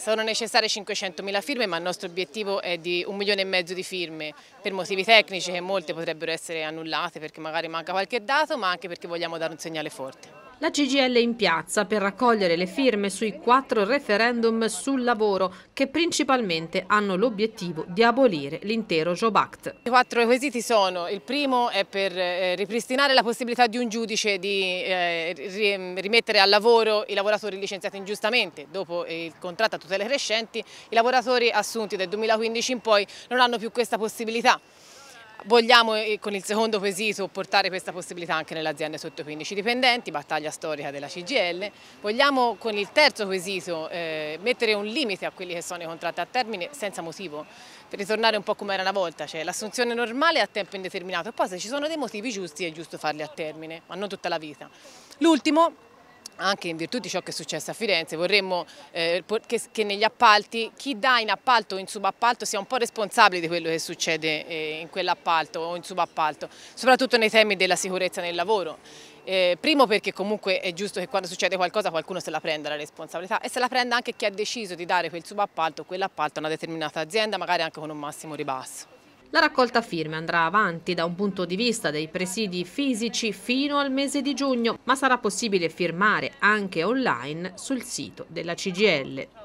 Sono necessarie 500.000 firme ma il nostro obiettivo è di un milione e mezzo di firme per motivi tecnici che eh, molte potrebbero essere annullate perché magari manca qualche dato ma anche perché vogliamo dare un segnale forte la CGL in piazza per raccogliere le firme sui quattro referendum sul lavoro che principalmente hanno l'obiettivo di abolire l'intero Job Act. I quattro requisiti sono, il primo è per eh, ripristinare la possibilità di un giudice di eh, rimettere al lavoro i lavoratori licenziati ingiustamente dopo il contratto a tutele crescenti, i lavoratori assunti dal 2015 in poi non hanno più questa possibilità. Vogliamo eh, con il secondo quesito portare questa possibilità anche nelle aziende sotto 15 dipendenti, battaglia storica della CGL. Vogliamo con il terzo quesito eh, mettere un limite a quelli che sono i contratti a termine senza motivo, per ritornare un po' come era una volta, cioè l'assunzione normale a tempo indeterminato poi se ci sono dei motivi giusti è giusto farli a termine, ma non tutta la vita. L'ultimo anche in virtù di ciò che è successo a Firenze, vorremmo eh, che, che, negli appalti chi dà in appalto o in subappalto sia un po' responsabile di quello che succede eh, in quell'appalto o in subappalto, soprattutto nei temi della sicurezza nel lavoro. Eh, primo perché comunque è giusto che quando succede qualcosa qualcuno se la prenda la responsabilità e se la prenda anche chi ha deciso di dare quel subappalto o quell'appalto a una determinata azienda, magari anche con un massimo ribasso. La raccolta firme andrà avanti da un punto di vista dei presidi fisici fino al mese di giugno, ma sarà possibile firmare anche online sul sito della CGL.